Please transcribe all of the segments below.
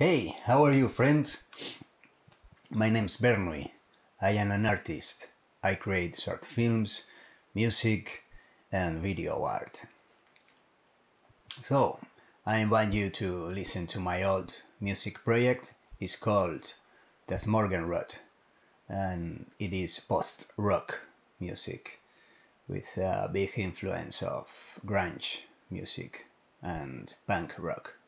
Hey, how are you, friends? My name's Bernoy. I am an artist. I create short films, music, and video art. So, I invite you to listen to my old music project. It's called The Morgenrot, and it is post rock music with a big influence of grunge music and punk rock.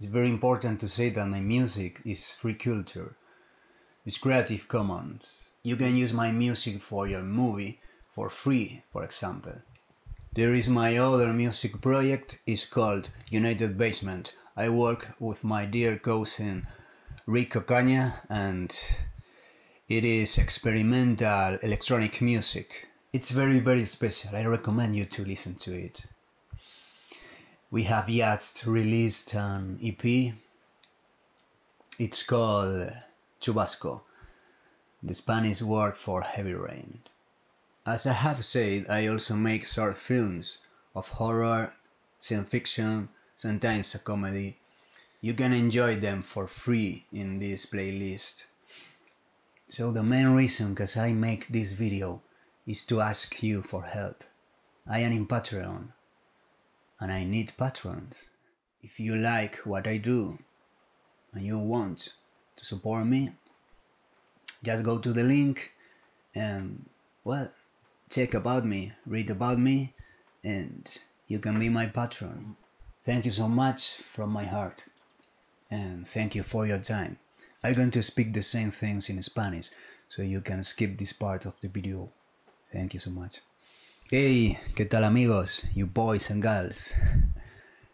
It's very important to say that my music is free culture. It's Creative Commons. You can use my music for your movie for free, for example. There is my other music project, it's called United Basement. I work with my dear cousin Rico Caña and it is experimental electronic music. It's very, very special. I recommend you to listen to it we have just released an EP. It's called Chubasco, the Spanish word for heavy rain. As I have said, I also make short films of horror, science fiction, sometimes a comedy. You can enjoy them for free in this playlist. So the main reason cause I make this video is to ask you for help. I am in Patreon and I need patrons. If you like what I do and you want to support me, just go to the link and, well, check about me, read about me, and you can be my patron. Thank you so much from my heart, and thank you for your time. I'm going to speak the same things in Spanish, so you can skip this part of the video. Thank you so much. Hey, ¿qué tal amigos? You boys and girls.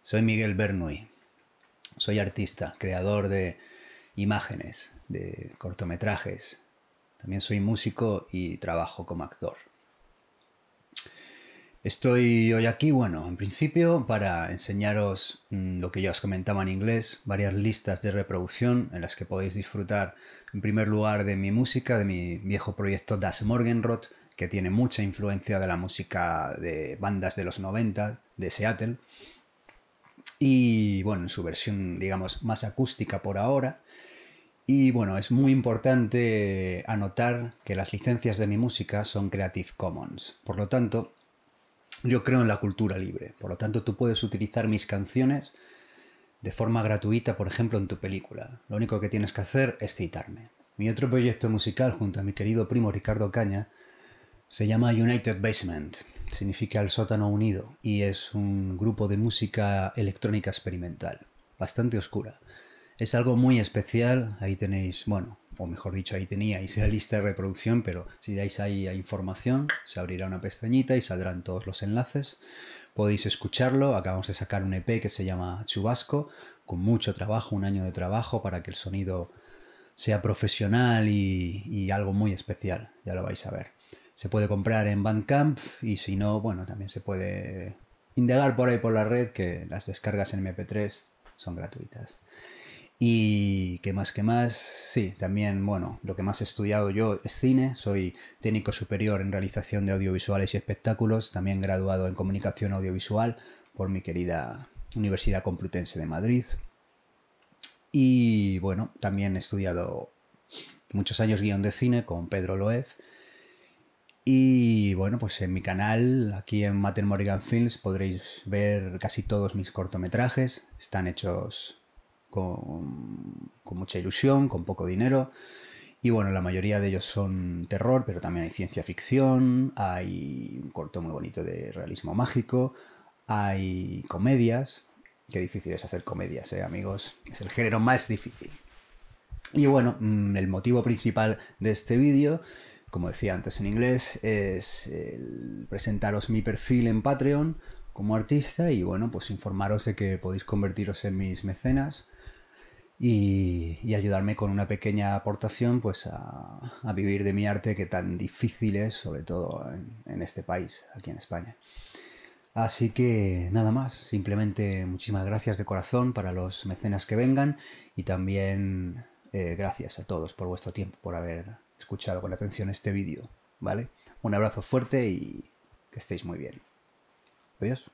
Soy Miguel Bernuy. Soy artista, creador de imágenes, de cortometrajes. También soy músico y trabajo como actor. Estoy hoy aquí, bueno, en principio para enseñaros mm, lo que ya os comentaba en inglés, varias listas de reproducción en las que podéis disfrutar en primer lugar de mi música, de mi viejo proyecto Das Morgenrot, que tiene mucha influencia de la música de bandas de los 90 de Seattle. Y bueno, su versión, digamos, más acústica por ahora. Y bueno, es muy importante anotar que las licencias de mi música son Creative Commons. Por lo tanto, yo creo en la cultura libre. Por lo tanto, tú puedes utilizar mis canciones de forma gratuita, por ejemplo, en tu película. Lo único que tienes que hacer es citarme. Mi otro proyecto musical junto a mi querido primo Ricardo Caña se llama United Basement, significa el sótano unido y es un grupo de música electrónica experimental, bastante oscura. Es algo muy especial, ahí tenéis, bueno, o mejor dicho, ahí teníais la lista de reproducción, pero si dais ahí a información, se abrirá una pestañita y saldrán todos los enlaces. Podéis escucharlo, acabamos de sacar un EP que se llama Chubasco, con mucho trabajo, un año de trabajo para que el sonido sea profesional y algo muy especial, ya lo vais a ver se puede comprar en Bandcamp y si no, bueno, también se puede indagar por ahí por la red que las descargas en MP3 son gratuitas. Y que más que más, sí, también, bueno, lo que más he estudiado yo es cine, soy técnico superior en realización de audiovisuales y espectáculos, también graduado en comunicación audiovisual por mi querida Universidad Complutense de Madrid. Y bueno, también he estudiado muchos años guión de cine con Pedro Loef y bueno, pues en mi canal, aquí en Matter Morrigan Films, podréis ver casi todos mis cortometrajes. Están hechos con, con, mucha ilusión, con poco dinero. Y bueno, la mayoría de ellos son terror, pero también hay ciencia ficción, hay un corto muy bonito de realismo mágico, hay comedias. Qué difícil es hacer comedias, ¿eh, amigos. Es el género más difícil. Y bueno, mm, el motivo principal de este vídeo como decía antes en inglés, es presentaros mi perfil en Patreon como artista y bueno, pues informaros de que podéis convertiros en mis mecenas y, ayudarme con una pequeña aportación pues a, vivir de mi arte que tan difícil es, sobre todo en, este país, aquí en España. Así que nada más, simplemente muchísimas gracias de corazón para los mecenas que vengan y también eh, gracias a todos por vuestro tiempo, por haber escuchado con atención este vídeo, ¿vale? Un abrazo fuerte y que estéis muy bien. Adiós.